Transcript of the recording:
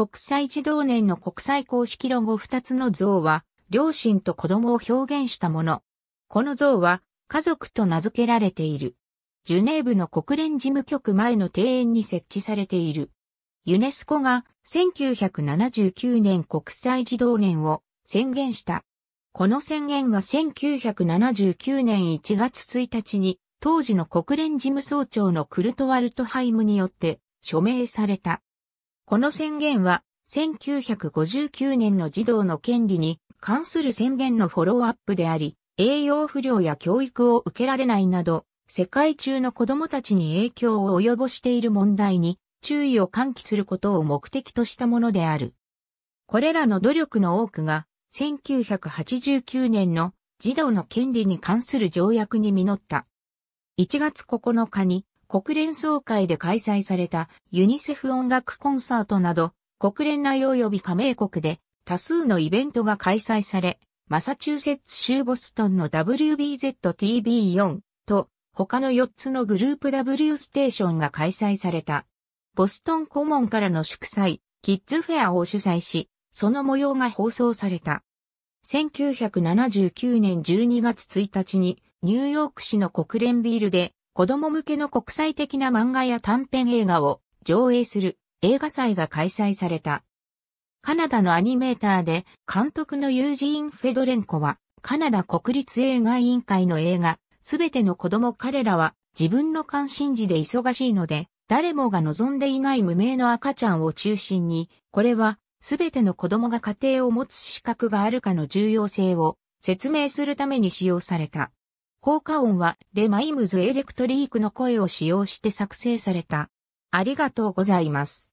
国際児童年の国際公式ロゴ2つの像は、両親と子供を表現したもの。この像は、家族と名付けられている。ジュネーブの国連事務局前の庭園に設置されている。ユネスコが1979年国際児童年を宣言した。この宣言は1979年1月1日に当時の国連事務総長のクルトワルトハイムによって署名された。この宣言は、1959年の児童の権利に関する宣言のフォローアップであり、栄養不良や教育を受けられないなど、世界中の子供たちに影響を及ぼしている問題に注意を喚起することを目的としたものである。これらの努力の多くが、1989年の児童の権利に関する条約に実った。1月9日に国連総会で開催されたユニセフ音楽コンサートなど、国連内及び加盟国で多数のイベントが開催され、マサチューセッツ州ボストンの WBZTV4 と他の4つのグループ W ステーションが開催された。ボストン顧問からの祝祭、キッズフェアを主催し、その模様が放送された。1979年12月1日にニューヨーク市の国連ビールで子供向けの国際的な漫画や短編映画を上映する映画祭が開催された。カナダのアニメーターで監督のユージーン・フェドレンコはカナダ国立映画委員会の映画すべての子供彼らは自分の関心事で忙しいので誰もが望んでいない無名の赤ちゃんを中心にこれはすべての子供が家庭を持つ資格があるかの重要性を説明するために使用された。効果音はレマイムズエレクトリークの声を使用して作成された。ありがとうございます。